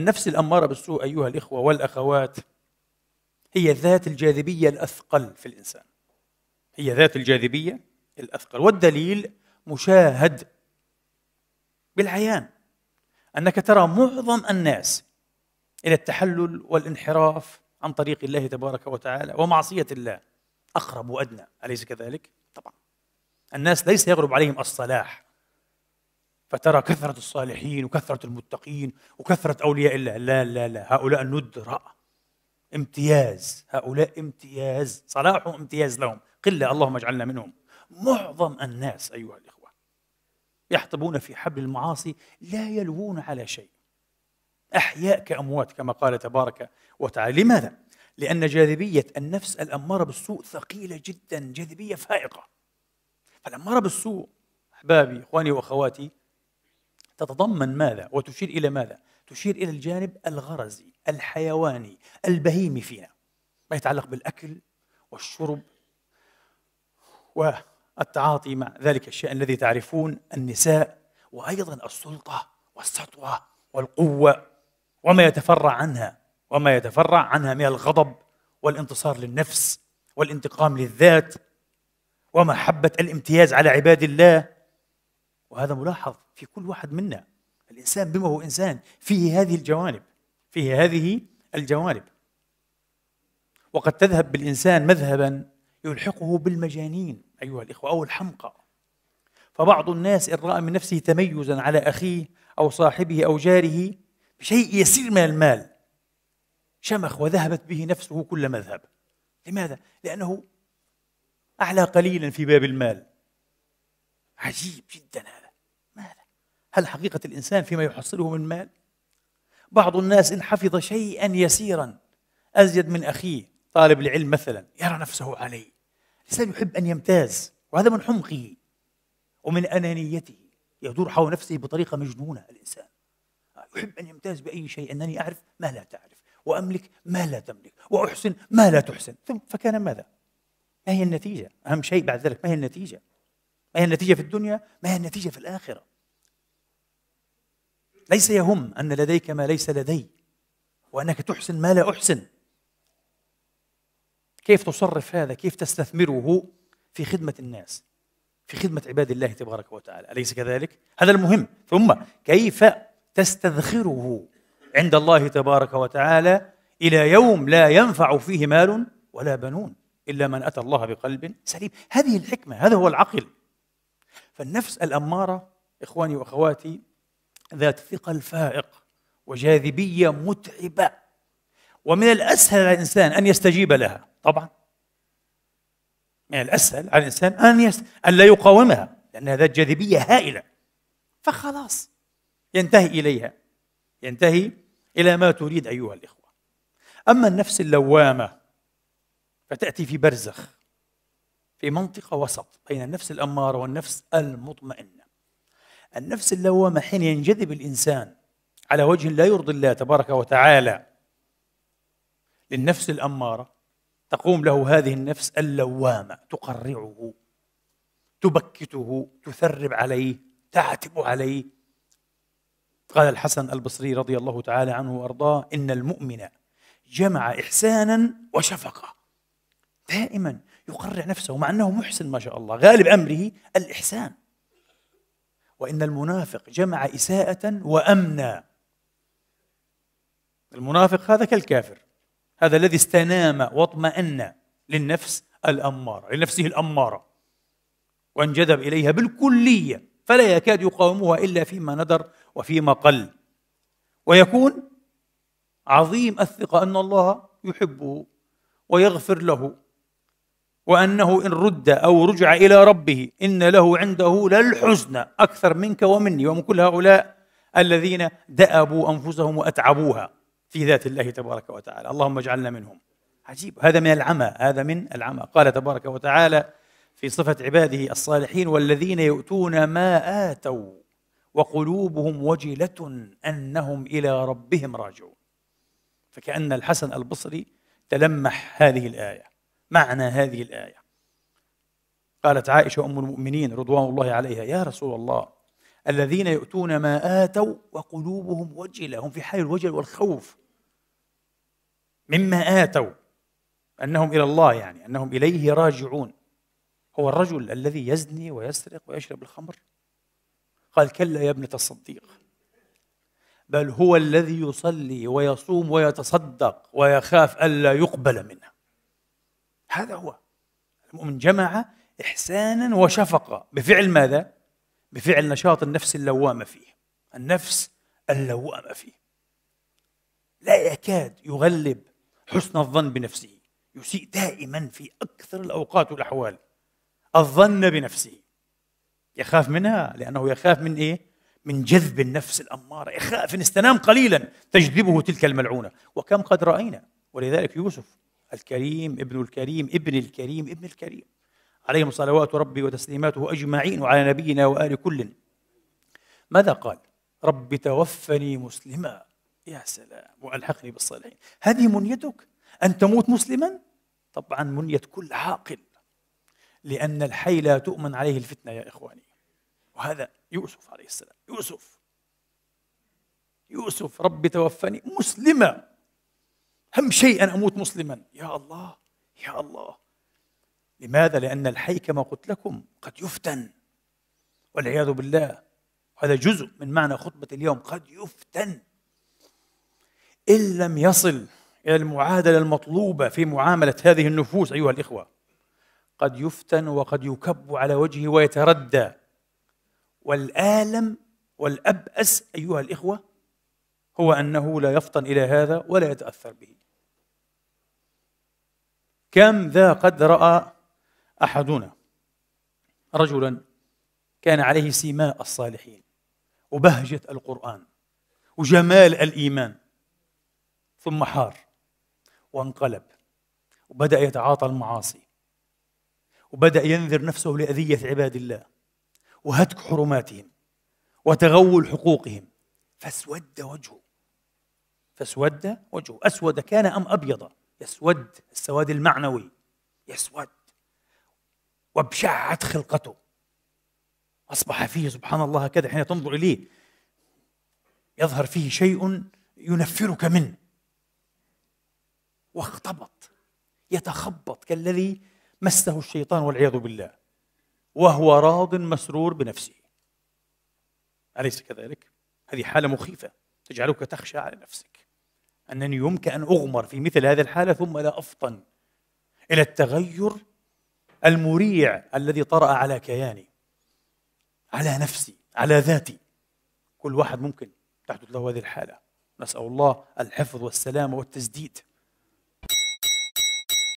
النفس الأمارة بالسوء أيها الإخوة والأخوات هي ذات الجاذبية الأثقل في الإنسان هي ذات الجاذبية الأثقل والدليل مشاهد بالعيان أنك ترى معظم الناس إلى التحلل والانحراف عن طريق الله تبارك وتعالى ومعصية الله أقرب وأدنى أليس كذلك؟ طبعا الناس ليس يغلب عليهم الصلاح فترى كثرة الصالحين وكثرة المتقين وكثرة أولياء الله لا لا لا هؤلاء ندرة امتياز هؤلاء امتياز صلاحهم امتياز لهم قلة اللهم اجعلنا منهم معظم الناس أيها الإخوة يحطبون في حبل المعاصي لا يلوون على شيء أحياء كأموات كما قال تبارك وتعالى لماذا؟ لأن جاذبية النفس الأمارة بالسوء ثقيلة جدا جاذبية فائقة فالأمارة بالسوء أحبابي إخواني وأخواتي تتضمن ماذا وتشير إلى ماذا؟ تشير إلى الجانب الغرزي الحيواني البهيمي فينا ما يتعلق بالأكل والشرب والتعاطي مع ذلك الشيء الذي تعرفون النساء وأيضا السلطة والسطوة والقوة وما يتفرع عنها وما يتفرع عنها من الغضب والانتصار للنفس والانتقام للذات ومحبة الامتياز على عباد الله وهذا ملاحظ في كل واحد منا الإنسان بما هو إنسان فيه هذه الجوانب فيه هذه الجوانب وقد تذهب بالإنسان مذهبا يلحقه بالمجانين أيها الإخوة أو الحمقى فبعض الناس إن رأى من نفسه تميزا على أخيه أو صاحبه أو جاره بشيء يسير من المال شمخ وذهبت به نفسه كل مذهب لماذا؟ لأنه أعلى قليلا في باب المال عجيب جدا هذا هل حقيقة الإنسان فيما يحصله من مال؟ بعض الناس إن حفظ شيئا يسيرا أزيد من أخيه طالب العلم مثلا يرى نفسه عليه الإنسان يحب أن يمتاز وهذا من حمقه ومن أنانيته يدور حول نفسه بطريقة مجنونة الإنسان يحب أن يمتاز بأي شيء أنني أعرف ما لا تعرف وأملك ما لا تملك وأحسن ما لا تحسن ثم فكان ماذا؟ ما هي النتيجة؟ أهم شيء بعد ذلك ما هي النتيجة؟ ما هي النتيجة في الدنيا؟ ما هي النتيجة في الآخرة؟ ليس يهم أن لديك ما ليس لدي وأنك تحسن ما لا أحسن كيف تصرف هذا كيف تستثمره في خدمة الناس في خدمة عباد الله تبارك وتعالى أليس كذلك؟ هذا المهم ثم كيف تستذخره عند الله تبارك وتعالى إلى يوم لا ينفع فيه مال ولا بنون إلا من أتى الله بقلب سليم هذه الحكمة هذا هو العقل فالنفس الأمارة إخواني وأخواتي ذات ثقل فائق وجاذبية متعبة ومن الأسهل على الإنسان أن يستجيب لها طبعا من الأسهل على الإنسان أن, يس... أن لا يقاومها لأنها ذات جاذبية هائلة فخلاص ينتهي إليها ينتهي إلى ما تريد أيها الإخوة أما النفس اللوامة فتأتي في برزخ في منطقة وسط بين النفس الأمارة والنفس المطمئنة النفس اللوامة حين ينجذب الإنسان على وجه لا يرضي الله تبارك وتعالى للنفس الأمارة تقوم له هذه النفس اللوامة تقرعه تبكته تثرب عليه تعتب عليه قال الحسن البصري رضي الله تعالى عنه وأرضاه إن المؤمن جمع إحسانا وشفقة دائما يقرع نفسه مع أنه محسن ما شاء الله غالب أمره الإحسان وإن المنافق جمع إساءة وأمنا المنافق هذا كالكافر هذا الذي استنام واطمأن للنفس الأمارة لنفسه الأمارة وانجذب إليها بالكلية فلا يكاد يقاومها إلا فيما ندر وفيما قل ويكون عظيم الثقة أن الله يحبه ويغفر له وأنه إن رد أو رجع إلى ربه إن له عنده للحزن أكثر منك ومني ومن كل هؤلاء الذين دأبوا أنفسهم وأتعبوها في ذات الله تبارك وتعالى اللهم اجعلنا منهم عجيب هذا من العمى هذا من العمى قال تبارك وتعالى في صفة عباده الصالحين والذين يؤتون ما آتوا وقلوبهم وجلة أنهم إلى ربهم راجعون فكأن الحسن البصري تلمح هذه الآية معنى هذه الآية قالت عائشة أم المؤمنين رضوان الله عليها يا رسول الله الذين يؤتون ما آتوا وقلوبهم وجلة هم في حال الوجل والخوف مما آتوا أنهم إلى الله يعني أنهم إليه راجعون هو الرجل الذي يزني ويسرق ويشرب الخمر قال كلا يا ابنة الصديق بل هو الذي يصلي ويصوم ويتصدق ويخاف ألا يقبل منه هذا هو المؤمن جمع إحسانا وشفقة بفعل ماذا؟ بفعل نشاط النفس اللوامة فيه النفس اللوامة فيه لا يكاد يغلب حسن الظن بنفسه يسيء دائما في أكثر الأوقات والأحوال الظن بنفسه يخاف منها لأنه يخاف من إيه؟ من جذب النفس الأمارة يخاف إن استنام قليلا تجذبه تلك الملعونة وكم قد رأينا ولذلك يوسف الكريم ابن الكريم ابن الكريم ابن الكريم عليهم صلوات ربي وتسليماته أجمعين وعلى نبينا وآل كل ماذا قال رب توفني مسلما يا سلام وألحقني بالصالحين هذه منيتك أن تموت مسلما طبعا منية كل عاقل لأن الحي لا تؤمن عليه الفتنة يا إخواني وهذا يوسف عليه السلام يوسف يوسف رب توفني مسلما أهم شيء أن أموت مسلما يا الله يا الله لماذا؟ لأن الحي كما قلت لكم قد يفتن والعياذ بالله هذا جزء من معنى خطبة اليوم قد يفتن إن لم يصل إلى المعادلة المطلوبة في معاملة هذه النفوس أيها الإخوة قد يفتن وقد يكب على وجهه ويتردى والآلم والأبأس أيها الإخوة هو أنه لا يفطن إلى هذا ولا يتأثر به كم ذا قد رأى أحدنا رجلا كان عليه سيماء الصالحين وبهجة القرآن وجمال الإيمان ثم حار وانقلب وبدأ يتعاطى المعاصي وبدأ ينذر نفسه لأذية عباد الله وهتك حرماتهم وتغول حقوقهم فاسود وجهه فاسود وجهه أسود كان أم أبيض يسود السواد المعنوي يسود وابشعت خلقته أصبح فيه سبحان الله هكذا حين تنظر إليه يظهر فيه شيء ينفرك منه واختبط يتخبط كالذي مسه الشيطان والعياذ بالله وهو راض مسرور بنفسه أليس كذلك؟ هذه حالة مخيفة تجعلك تخشى على نفسك أنني يمكن أن أغمر في مثل هذه الحالة ثم لا أفطن إلى التغير المريع الذي طرأ على كياني على نفسي على ذاتي كل واحد ممكن تحدث له هذه الحالة نسأل الله الحفظ والسلامة والتسديد